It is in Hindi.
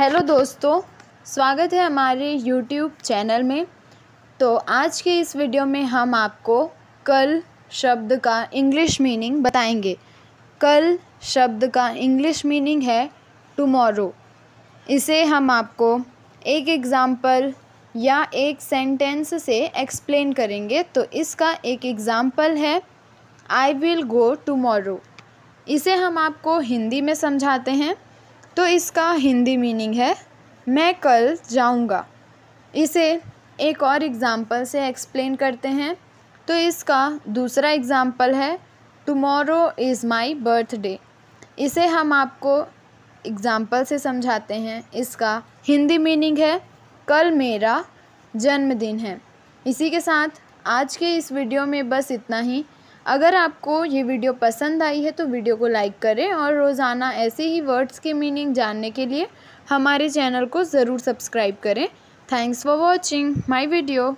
हेलो दोस्तों स्वागत है हमारे यूट्यूब चैनल में तो आज के इस वीडियो में हम आपको कल शब्द का इंग्लिश मीनिंग बताएंगे कल शब्द का इंग्लिश मीनिंग है टुमारो इसे हम आपको एक एग्ज़ाम्पल या एक सेंटेंस से एक्सप्लेन करेंगे तो इसका एक एग्ज़ाम्पल है आई विल गो टुमारो इसे हम आपको हिंदी में समझाते हैं तो इसका हिंदी मीनिंग है मैं कल जाऊंगा इसे एक और एग्ज़ाम्पल से एक्सप्लेन करते हैं तो इसका दूसरा एग्ज़ाम्पल है टमोरो इज़ माई बर्थडे इसे हम आपको एग्ज़ाम्पल से समझाते हैं इसका हिंदी मीनिंग है कल मेरा जन्मदिन है इसी के साथ आज के इस वीडियो में बस इतना ही अगर आपको ये वीडियो पसंद आई है तो वीडियो को लाइक करें और रोज़ाना ऐसे ही वर्ड्स के मीनिंग जानने के लिए हमारे चैनल को ज़रूर सब्सक्राइब करें thanks for watching my video